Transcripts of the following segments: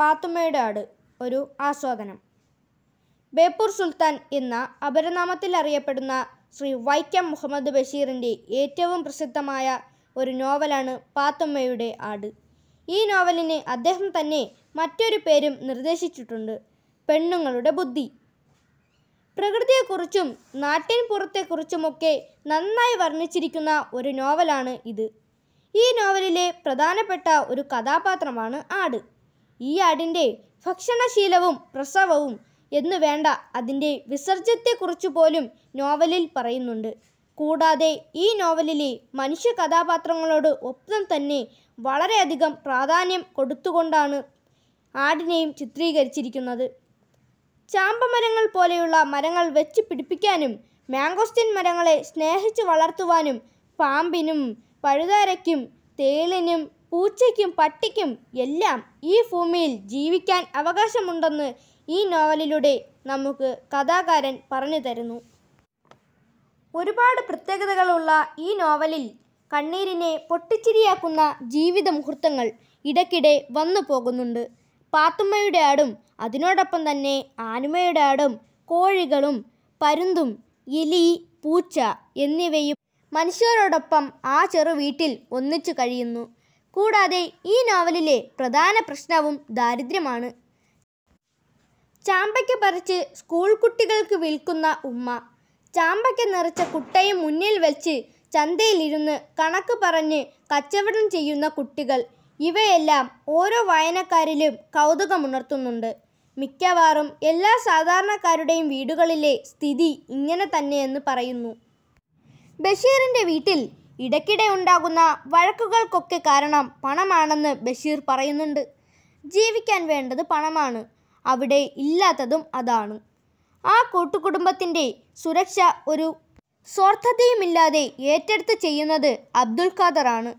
പാത്തുമ്മയുടെ ആട് ഒരു ആസ്വാദനം ബേപ്പൂർ സുൽത്താൻ എന്ന അപരനാമത്തിൽ അറിയപ്പെടുന്ന ശ്രീ വൈക്കം മുഹമ്മദ് ബഷീറിൻ്റെ ഏറ്റവും പ്രസിദ്ധമായ ഒരു നോവലാണ് പാത്തുമ്മയുടെ ആട് ഈ നോവലിന് അദ്ദേഹം തന്നെ മറ്റൊരു പേരും നിർദ്ദേശിച്ചിട്ടുണ്ട് പെണ്ണുങ്ങളുടെ ബുദ്ധി പ്രകൃതിയെക്കുറിച്ചും നാട്ടിൻ പുറത്തെക്കുറിച്ചുമൊക്കെ നന്നായി വർണ്ണിച്ചിരിക്കുന്ന ഒരു നോവലാണ് ഇത് ഈ നോവലിലെ പ്രധാനപ്പെട്ട ഒരു കഥാപാത്രമാണ് ആട് ഈ ആടിൻ്റെ ഭക്ഷണശീലവും പ്രസവവും എന്നു വേണ്ട അതിൻ്റെ വിസർജ്യത്തെക്കുറിച്ച് പോലും നോവലിൽ പറയുന്നുണ്ട് കൂടാതെ ഈ നോവലിലെ മനുഷ്യ കഥാപാത്രങ്ങളോട് ഒപ്പം തന്നെ വളരെയധികം പ്രാധാന്യം കൊടുത്തുകൊണ്ടാണ് ആടിനെയും ചിത്രീകരിച്ചിരിക്കുന്നത് ചാമ്പമരങ്ങൾ പോലെയുള്ള മരങ്ങൾ വെച്ച് പിടിപ്പിക്കാനും മാംഗോസ്റ്റിൻ മരങ്ങളെ സ്നേഹിച്ച് വളർത്തുവാനും പാമ്പിനും പഴുതാരയ്ക്കും തേളിനും പൂച്ചയ്ക്കും പട്ടിക്കും എല്ലാം ഈ ഭൂമിയിൽ ജീവിക്കാൻ അവകാശമുണ്ടെന്ന് ഈ നോവലിലൂടെ നമുക്ക് കഥാകാരൻ പറഞ്ഞു തരുന്നു ഒരുപാട് പ്രത്യേകതകളുള്ള ഈ നോവലിൽ കണ്ണീരിനെ പൊട്ടിച്ചിരിയാക്കുന്ന ജീവിത മുഹൂർത്തങ്ങൾ ഇടയ്ക്കിടെ വന്നു പോകുന്നുണ്ട് പാത്തുമ്മയുടെ ആടും അതിനോടൊപ്പം തന്നെ ആനുമയുടെ ആടും കോഴികളും പരുന്തും എലി പൂച്ച എന്നിവയും മനുഷ്യരോടൊപ്പം ആ ചെറു വീട്ടിൽ ഒന്നിച്ചു കഴിയുന്നു കൂടാതെ ഈ നോവലിലെ പ്രധാന പ്രശ്നവും ദാരിദ്ര്യമാണ് ചാമ്പയ്ക്ക പറിച്ച് സ്കൂൾ കുട്ടികൾക്ക് വിൽക്കുന്ന ഉമ്മ ചാമ്പയ്ക്ക നിറച്ച കുട്ടയും മുന്നിൽ വെച്ച് ചന്തയിലിരുന്ന് കണക്ക് പറഞ്ഞ് കച്ചവടം ചെയ്യുന്ന കുട്ടികൾ ഇവയെല്ലാം ഓരോ വായനക്കാരിലും കൗതുകമുണർത്തുന്നുണ്ട് മിക്കവാറും എല്ലാ സാധാരണക്കാരുടെയും വീടുകളിലെ സ്ഥിതി ഇങ്ങനെ തന്നെയെന്ന് പറയുന്നു ബഷീറിൻ്റെ വീട്ടിൽ ഇടയ്ക്കിടെ ഉണ്ടാകുന്ന വഴക്കുകൾക്കൊക്കെ കാരണം പണമാണെന്ന് ബഷീർ പറയുന്നുണ്ട് ജീവിക്കാൻ വേണ്ടത് പണമാണ് അവിടെ ഇല്ലാത്തതും അതാണ് ആ കൂട്ടുകുടുംബത്തിൻ്റെ സുരക്ഷ ഒരു സ്വാർത്ഥതയുമില്ലാതെ ഏറ്റെടുത്ത് ചെയ്യുന്നത് അബ്ദുൽ ഖാദറാണ്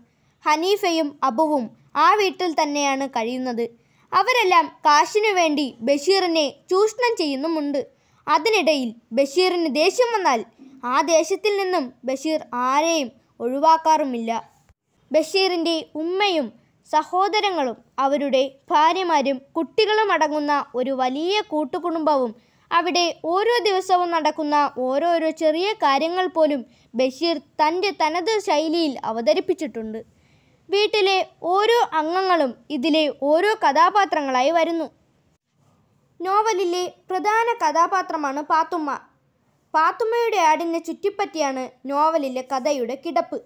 ഹനീഫയും അബുവും ആ വീട്ടിൽ തന്നെയാണ് കഴിയുന്നത് അവരെല്ലാം കാശിനു വേണ്ടി ബഷീറിനെ ചൂഷണം ചെയ്യുന്നുമുണ്ട് അതിനിടയിൽ ബഷീറിന് ദേഷ്യം വന്നാൽ ആ ദേഷ്യത്തിൽ നിന്നും ബഷീർ ആരെയും ഒഴിവാക്കാറുമില്ല ബഷീറിൻ്റെ ഉമ്മയും സഹോദരങ്ങളും അവരുടെ ഭാര്യമാരും കുട്ടികളും അടങ്ങുന്ന ഒരു വലിയ കൂട്ടുകുടുംബവും അവിടെ ഓരോ ദിവസവും നടക്കുന്ന ഓരോരോ ചെറിയ കാര്യങ്ങൾ പോലും ബഷീർ തൻ്റെ തനത് ശൈലിയിൽ അവതരിപ്പിച്ചിട്ടുണ്ട് വീട്ടിലെ ഓരോ അംഗങ്ങളും ഇതിലെ ഓരോ കഥാപാത്രങ്ങളായി വരുന്നു നോവലിലെ പ്രധാന കഥാപാത്രമാണ് പാത്തുമ്മ പാത്തുമ്മയുടെ ആടിനെ ചുറ്റിപ്പറ്റിയാണ് നോവലിലെ കഥയുടെ കിടപ്പ്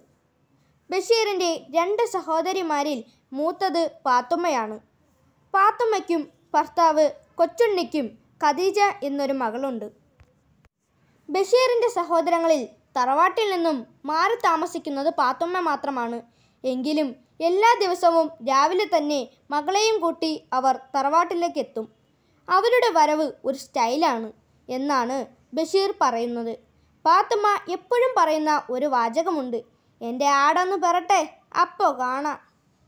ബഷീറിൻ്റെ രണ്ട് സഹോദരിമാരിൽ മൂത്തത് പാത്തുമ്മയാണ് പാത്തുമ്മയ്ക്കും ഭർത്താവ് കൊച്ചുണ്ണിക്കും ഖദീജ എന്നൊരു മകളുണ്ട് ബഷീറിൻ്റെ സഹോദരങ്ങളിൽ തറവാട്ടിൽ നിന്നും മാറി താമസിക്കുന്നത് പാത്തുമ്മ മാത്രമാണ് എങ്കിലും എല്ലാ ദിവസവും രാവിലെ തന്നെ മകളെയും കൂട്ടി അവർ തറവാട്ടിലേക്ക് എത്തും അവരുടെ വരവ് ഒരു സ്റ്റൈലാണ് എന്നാണ് ബഷീർ പറയുന്നത് പാത്തുമ്മ എപ്പോഴും പറയുന്ന ഒരു വാചകമുണ്ട് എൻ്റെ ആടൊന്ന് പെറട്ടെ അപ്പോൾ കാണാം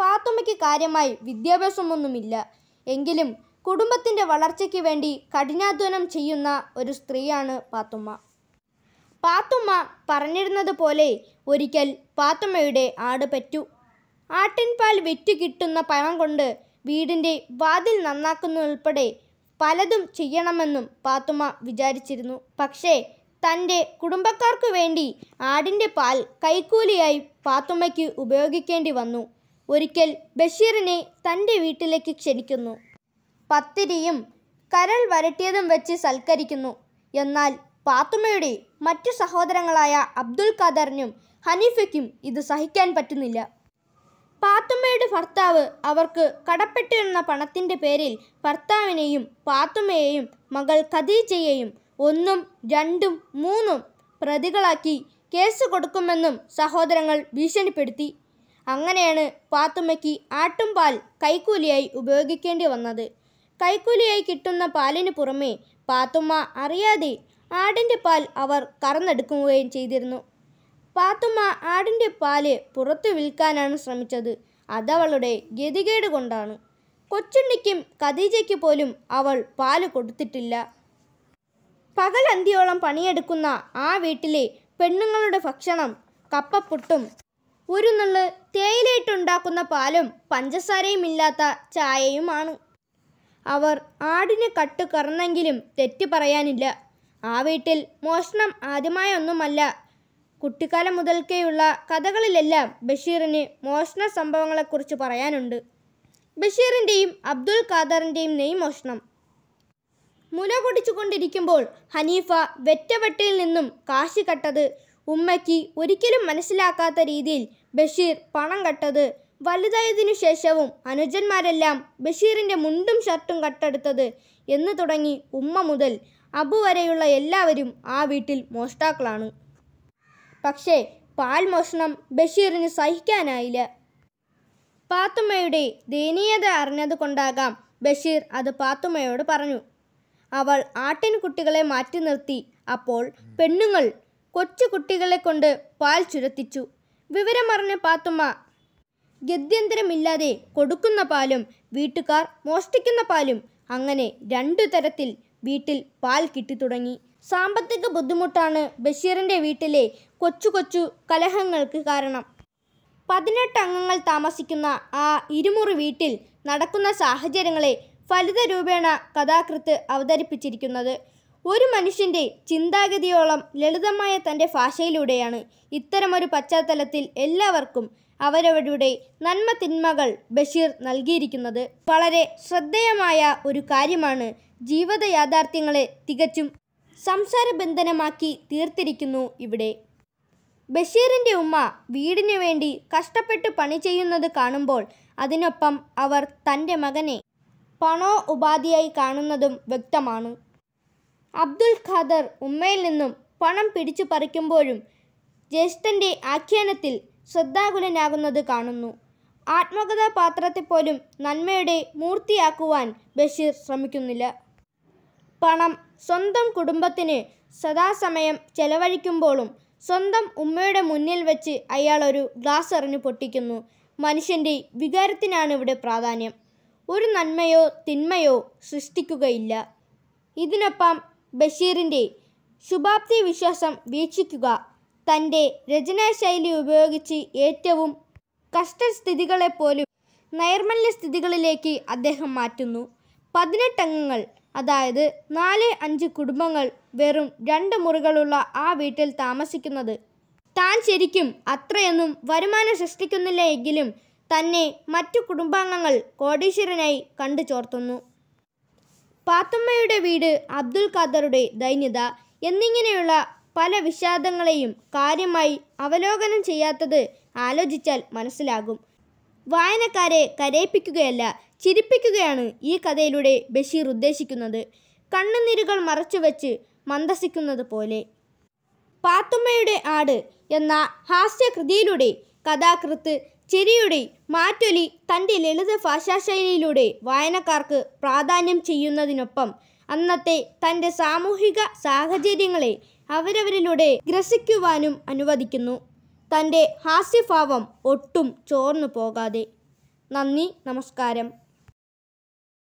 പാത്തുമ്മയ്ക്ക് കാര്യമായി വിദ്യാഭ്യാസമൊന്നുമില്ല എങ്കിലും കുടുംബത്തിൻ്റെ വളർച്ചയ്ക്ക് വേണ്ടി കഠിനാധ്വാനം ചെയ്യുന്ന ഒരു സ്ത്രീയാണ് പാത്തുമ്മ പാത്തുമ്മ പറഞ്ഞിരുന്നത് പോലെ ഒരിക്കൽ പാത്തുമ്മയുടെ ആട് പെറ്റു ആട്ടിൻപാൽ വിറ്റ് കിട്ടുന്ന പണം കൊണ്ട് വീടിൻ്റെ വാതിൽ നന്നാക്കുന്ന പലതും ചെയ്യണമെന്നും പാത്തുമ്മ വിചാരിച്ചിരുന്നു പക്ഷേ തൻ്റെ കുടുംബക്കാർക്കു വേണ്ടി ആടിൻ്റെ പാൽ കൈക്കൂലിയായി പാത്തുമ്മയ്ക്ക് ഉപയോഗിക്കേണ്ടി വന്നു ഒരിക്കൽ ബഷീറിനെ തൻ്റെ വീട്ടിലേക്ക് ക്ഷണിക്കുന്നു പത്തിരിയും കരൾ വരട്ടിയതും വെച്ച് സൽക്കരിക്കുന്നു എന്നാൽ പാത്തുമ്മയുടെ മറ്റു സഹോദരങ്ങളായ അബ്ദുൽ ഖാദറിനും ഹനീഫയ്ക്കും ഇത് സഹിക്കാൻ പറ്റുന്നില്ല പാത്തുമ്മയുടെ ഭർത്താവ് അവർക്ക് കടപ്പെട്ടിരുന്ന പണത്തിൻ്റെ പേരിൽ ഭർത്താവിനെയും പാത്തുമ്മയെയും മകൾ ഖദീജയെയും ഒന്നും രണ്ടും മൂന്നും പ്രതികളാക്കി കേസ് കൊടുക്കുമെന്നും സഹോദരങ്ങൾ ഭീഷണിപ്പെടുത്തി അങ്ങനെയാണ് പാത്തുമ്മയ്ക്ക് ആട്ടുംപാൽ കൈക്കൂലിയായി ഉപയോഗിക്കേണ്ടി വന്നത് കൈക്കൂലിയായി കിട്ടുന്ന പാലിന് പുറമേ പാത്തുമ്മ അറിയാതെ ആടിൻ്റെ പാൽ അവർ കറന്നെടുക്കുകയും ചെയ്തിരുന്നു പാത്തുമ്മ ആടിൻ്റെ പാല് പുറത്തു വിൽക്കാനാണ് ശ്രമിച്ചത് അതവളുടെ ഗതികേട് കൊണ്ടാണ് കൊച്ചുണ്ണിക്കും ഖദീജയ്ക്ക് പോലും അവൾ പാല് കൊടുത്തിട്ടില്ല പകലന്തിയോളം പണിയെടുക്കുന്ന ആ വീട്ടിലെ പെണ്ണുങ്ങളുടെ ഭക്ഷണം കപ്പപ്പുട്ടും ഒരു നുള്ള് തേയിലയിട്ടുണ്ടാക്കുന്ന പാലും പഞ്ചസാരയും ഇല്ലാത്ത ചായയുമാണ് അവർ ആടിന് കട്ട് കറന്നെങ്കിലും തെറ്റ് പറയാനില്ല ആ വീട്ടിൽ മോഷണം ആദ്യമായൊന്നുമല്ല കുട്ടിക്കാലം മുതൽക്കേയുള്ള കഥകളിലെല്ലാം ബഷീറിന് മോഷണ സംഭവങ്ങളെക്കുറിച്ച് പറയാനുണ്ട് ബഷീറിൻ്റെയും അബ്ദുൽ ഖാദറിൻ്റെയും മോഷണം മുല കൊടിച്ചുകൊണ്ടിരിക്കുമ്പോൾ ഹനീഫ വെറ്റവെട്ടിയിൽ നിന്നും കാശി കട്ടത് ഉമ്മയ്ക്ക് ഒരിക്കലും മനസ്സിലാക്കാത്ത രീതിയിൽ ബഷീർ പണം കട്ടത് വലുതായതിനു ശേഷവും അനുജന്മാരെല്ലാം ബഷീറിൻ്റെ മുണ്ടും ഷർട്ടും കട്ടെടുത്തത് എന്ന് തുടങ്ങി ഉമ്മ മുതൽ അബു വരെയുള്ള എല്ലാവരും ആ വീട്ടിൽ മോഷ്ടാക്കളാണ് പക്ഷേ പാൽ മോഷണം ബഷീറിന് സഹിക്കാനായില്ല പാത്തുമ്മയുടെ ദയനീയത അറിഞ്ഞതുകൊണ്ടാകാം ബഷീർ അത് പാത്തുമ്മയോട് പറഞ്ഞു അവൾ ആട്ടിൻകുട്ടികളെ മാറ്റി നിർത്തി അപ്പോൾ പെണ്ണുങ്ങൾ കൊച്ചു കുട്ടികളെ കൊണ്ട് പാൽ ചുരത്തിച്ചു വിവരമറിഞ്ഞ പാത്തുമ്മ ഗത്യന്തരമില്ലാതെ കൊടുക്കുന്ന പാലും വീട്ടുകാർ മോഷ്ടിക്കുന്ന പാലും അങ്ങനെ രണ്ടു തരത്തിൽ വീട്ടിൽ പാൽ കിട്ടിത്തുടങ്ങി സാമ്പത്തിക ബുദ്ധിമുട്ടാണ് ബഷീറിൻ്റെ വീട്ടിലെ കൊച്ചു കൊച്ചു കലഹങ്ങൾക്ക് കാരണം പതിനെട്ട് അംഗങ്ങൾ താമസിക്കുന്ന ആ ഇരുമുറി വീട്ടിൽ നടക്കുന്ന സാഹചര്യങ്ങളെ ഫലിത രൂപേണ കഥാകൃത്ത് അവതരിപ്പിച്ചിരിക്കുന്നത് ഒരു മനുഷ്യൻ്റെ ചിന്താഗതിയോളം ലളിതമായ തൻ്റെ ഭാഷയിലൂടെയാണ് ഇത്തരമൊരു പശ്ചാത്തലത്തിൽ എല്ലാവർക്കും അവരവരുടെ നന്മ തിന്മകൾ ബഷീർ നൽകിയിരിക്കുന്നത് വളരെ ശ്രദ്ധേയമായ ഒരു കാര്യമാണ് ജീവിത യാഥാർത്ഥ്യങ്ങളെ തികച്ചും സംസാരബന്ധനമാക്കി തീർത്തിരിക്കുന്നു ഇവിടെ ബഷീറിൻ്റെ ഉമ്മ വീടിനു വേണ്ടി കഷ്ടപ്പെട്ട് പണി ചെയ്യുന്നത് കാണുമ്പോൾ അതിനൊപ്പം അവർ തൻ്റെ മകനെ പണോ ഉപാധിയായി കാണുന്നതും വ്യക്തമാണ് അബ്ദുൽ ഖാദർ ഉമ്മയിൽ നിന്നും പണം പിടിച്ചു പറിക്കുമ്പോഴും ജ്യേഷ്ഠൻ്റെ ആഖ്യാനത്തിൽ ശ്രദ്ധാകുലനാകുന്നത് കാണുന്നു ആത്മകഥാപാത്രത്തെപ്പോലും നന്മയുടെ മൂർത്തിയാക്കുവാൻ ബഷീർ ശ്രമിക്കുന്നില്ല പണം സ്വന്തം കുടുംബത്തിന് സദാസമയം ചെലവഴിക്കുമ്പോഴും സ്വന്തം ഉമ്മയുടെ മുന്നിൽ വെച്ച് അയാൾ ഒരു ഗ്ലാസ് എറിഞ്ഞു പൊട്ടിക്കുന്നു മനുഷ്യൻ്റെ വികാരത്തിനാണ് ഇവിടെ പ്രാധാന്യം ഒരു നന്മയോ തിന്മയോ സൃഷ്ടിക്കുകയില്ല ഇതിനൊപ്പം ബഷീറിൻ്റെ ശുഭാപ്തി വിശ്വാസം വീക്ഷിക്കുക തൻ്റെ രചനാശൈലി ഉപയോഗിച്ച് ഏറ്റവും കഷ്ടസ്ഥിതികളെപ്പോലും നൈർമല്യ സ്ഥിതികളിലേക്ക് അദ്ദേഹം മാറ്റുന്നു പതിനെട്ടംഗങ്ങൾ അതായത് നാല് അഞ്ച് കുടുംബങ്ങൾ വെറും രണ്ട് മുറികളുള്ള ആ വീട്ടിൽ താമസിക്കുന്നത് താൻ ശരിക്കും അത്രയൊന്നും വരുമാനം സൃഷ്ടിക്കുന്നില്ല എങ്കിലും തന്നെ മറ്റു കുടുംബാംഗങ്ങൾ കോടീശ്വരനായി കണ്ടു ചോർത്തുന്നു പാത്തമ്മയുടെ വീട് അബ്ദുൽ ഖാദറുടെ ദൈന്യത എന്നിങ്ങനെയുള്ള പല വിഷാദങ്ങളെയും കാര്യമായി അവലോകനം ചെയ്യാത്തത് ആലോചിച്ചാൽ മനസ്സിലാകും വായനക്കാരെ കരയിപ്പിക്കുകയല്ല ചിരിപ്പിക്കുകയാണ് ഈ കഥയിലൂടെ ബഷീർ ഉദ്ദേശിക്കുന്നത് കണ്ണുനീരുകൾ മറച്ചുവെച്ച് മന്ദസിക്കുന്നത് പോലെ പാത്തുമ്മയുടെ ആട് എന്ന ഹാസ്യകൃതിയിലൂടെ കഥാകൃത്ത് ചെരിയുടെ മാറ്റൊലി തൻ്റെ ലളിത ഭാഷാശൈലിയിലൂടെ വായനക്കാർക്ക് പ്രാധാന്യം ചെയ്യുന്നതിനൊപ്പം അന്നത്തെ തൻ്റെ സാമൂഹിക സാഹചര്യങ്ങളെ അവരവരിലൂടെ ഗ്രസിക്കുവാനും അനുവദിക്കുന്നു തൻ്റെ ഹാസ്യഭാവം ഒട്ടും ചോർന്നു പോകാതെ നന്ദി നമസ്കാരം